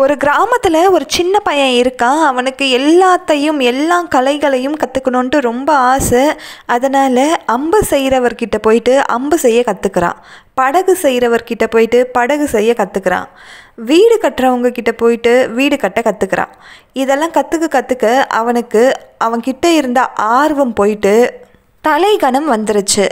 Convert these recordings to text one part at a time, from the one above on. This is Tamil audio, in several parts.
ஒரு கிராமத்தில் ஒரு சின்ன பையன் இருக்கான் அவனுக்கு எல்லாத்தையும் எல்லா கலைகளையும் கற்றுக்கணுன்ட்டு ரொம்ப ஆசை அதனால் அம்பு செய்கிறவர்கிட்ட போயிட்டு அம்பு செய்ய கற்றுக்குறான் படகு செய்கிறவர்கிட்ட போயிட்டு படகு செய்ய கற்றுக்குறான் வீடு கட்டுறவங்க கிட்ட போயிட்டு வீடு கட்ட கற்றுக்குறான் இதெல்லாம் கற்றுக்க கற்றுக்க அவனுக்கு அவன்கிட்ட இருந்த ஆர்வம் போயிட்டு தலைகணம் வந்துருச்சு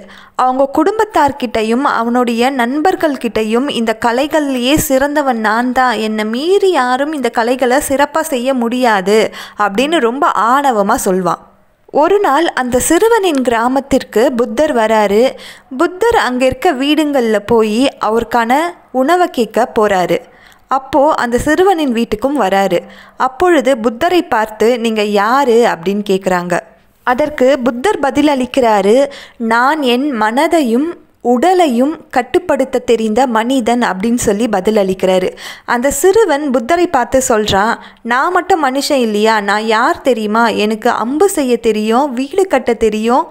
அவங்க குடும்பத்தார்கிட்டையும் அவனுடைய நண்பர்கள்கிட்டையும் இந்த கலைகள்லேயே சிறந்தவன் நான் தான் என்னை மீறி யாரும் இந்த கலைகளை சிறப்பாக செய்ய முடியாது அப்படின்னு ரொம்ப ஆணவமாக சொல்வான் ஒரு நாள் அந்த சிறுவனின் கிராமத்திற்கு புத்தர் வராரு புத்தர் அங்கே இருக்க வீடுங்களில் போய் அவருக்கான உணவை கேட்க போகிறாரு அப்போது அந்த சிறுவனின் வீட்டுக்கும் வராரு அப்பொழுது புத்தரை பார்த்து நீங்கள் யார் அப்படின்னு கேட்குறாங்க அதற்கு புத்தர் பதில் அளிக்கிறாரு நான் என் மனதையும் உடலையும் கட்டுப்படுத்த தெரிந்த மனிதன் அப்படின்னு சொல்லி பதில் அளிக்கிறாரு அந்த சிறுவன் புத்தரை பார்த்து சொல்கிறான் நான் மட்டும் மனுஷன் இல்லையா நான் யார் தெரியுமா எனக்கு அம்பு செய்ய தெரியும் வீடு கட்ட தெரியும்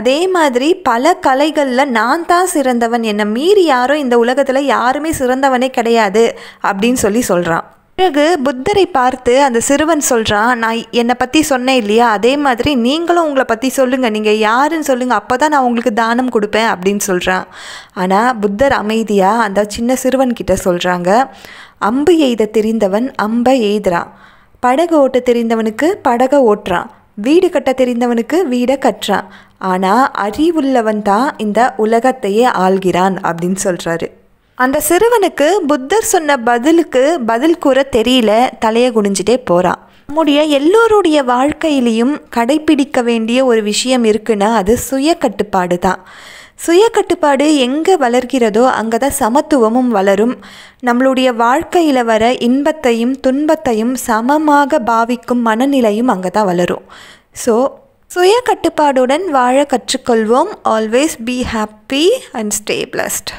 அதே மாதிரி பல கலைகளில் நான் தான் சிறந்தவன் என்னை மீறி யாரும் இந்த உலகத்தில் யாருமே சிறந்தவனே கிடையாது அப்படின்னு சொல்லி சொல்கிறான் பிறகு புத்தரை பார்த்து அந்த சிறுவன் சொல்கிறான் நான் என்னை பற்றி சொன்னேன் இல்லையா அதே மாதிரி நீங்களும் உங்களை பற்றி சொல்லுங்கள் நீங்கள் யாருன்னு சொல்லுங்கள் அப்போ தான் நான் உங்களுக்கு தானம் கொடுப்பேன் அப்படின்னு சொல்கிறான் ஆனால் புத்தர் அமைதியாக அந்த சின்ன சிறுவன் கிட்ட சொல்கிறாங்க அம்பு எய்த தெரிந்தவன் அம்பை எய்துறான் படகு ஓட்ட தெரிந்தவனுக்கு படகை ஓட்டுறான் வீடு கட்ட தெரிந்தவனுக்கு வீடை கட்டுறான் ஆனால் அறிவுள்ளவன் தான் இந்த உலகத்தையே ஆள்கிறான் அப்படின்னு சொல்கிறாரு அந்த சிறுவனுக்கு புத்தர் சொன்ன பதிலுக்கு பதில் கூற தெரியல தலையை குனிஞ்சிட்டே போகிறான் நம்முடைய எல்லோருடைய வாழ்க்கையிலையும் கடைபிடிக்க வேண்டிய ஒரு விஷயம் இருக்குன்னா அது சுய கட்டுப்பாடு தான் சுய கட்டுப்பாடு எங்கே வளர்கிறதோ அங்கே தான் சமத்துவமும் வளரும் நம்மளுடைய வாழ்க்கையில் வர இன்பத்தையும் துன்பத்தையும் சமமாக பாவிக்கும் மனநிலையும் அங்கே தான் வளரும் ஸோ சுய கட்டுப்பாடுடன் வாழ கற்றுக்கொள்வோம் always be happy and stay blessed